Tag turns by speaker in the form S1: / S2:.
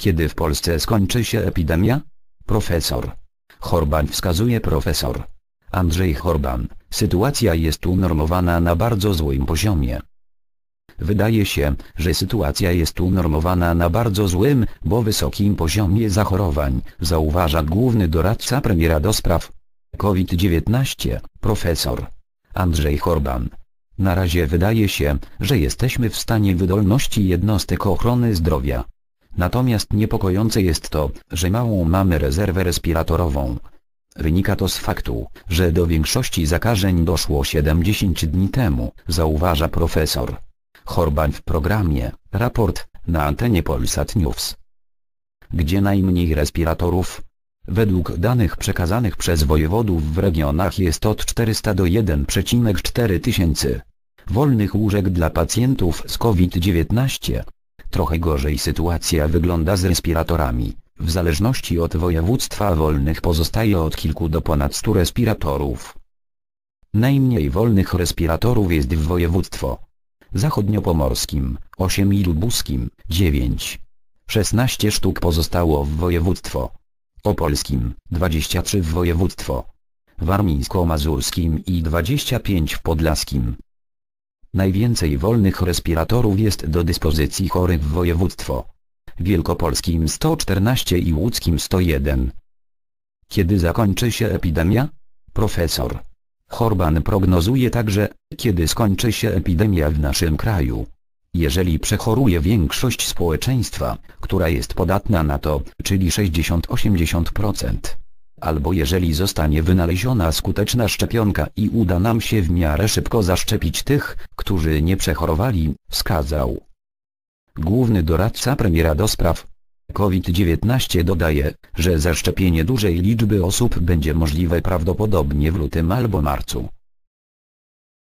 S1: Kiedy w Polsce skończy się epidemia? Profesor. Horban wskazuje profesor. Andrzej Horban, sytuacja jest unormowana na bardzo złym poziomie. Wydaje się, że sytuacja jest unormowana na bardzo złym, bo wysokim poziomie zachorowań, zauważa główny doradca premiera do spraw COVID-19, profesor Andrzej Horban. Na razie wydaje się, że jesteśmy w stanie wydolności jednostek ochrony zdrowia. Natomiast niepokojące jest to, że małą mamy rezerwę respiratorową. Wynika to z faktu, że do większości zakażeń doszło 70 dni temu, zauważa profesor Horban w programie Raport na antenie Polsat News. Gdzie najmniej respiratorów? Według danych przekazanych przez wojewodów w regionach jest od 400 do 1,4 tysięcy wolnych łóżek dla pacjentów z COVID-19. Trochę gorzej sytuacja wygląda z respiratorami. W zależności od województwa wolnych pozostaje od kilku do ponad 100 respiratorów. Najmniej wolnych respiratorów jest w województwo zachodniopomorskim, 8 i lubuskim, 9. 16 sztuk pozostało w województwo opolskim, 23 w województwo warmińsko-mazurskim i 25 w podlaskim. Najwięcej wolnych respiratorów jest do dyspozycji chorych w województwo. Wielkopolskim 114 i łódzkim 101. Kiedy zakończy się epidemia? Profesor Horban prognozuje także, kiedy skończy się epidemia w naszym kraju. Jeżeli przechoruje większość społeczeństwa, która jest podatna na to, czyli 60-80%. Albo jeżeli zostanie wynaleziona skuteczna szczepionka i uda nam się w miarę szybko zaszczepić tych, którzy nie przechorowali, wskazał. Główny doradca premiera do spraw COVID-19 dodaje, że zaszczepienie dużej liczby osób będzie możliwe prawdopodobnie w lutym albo marcu.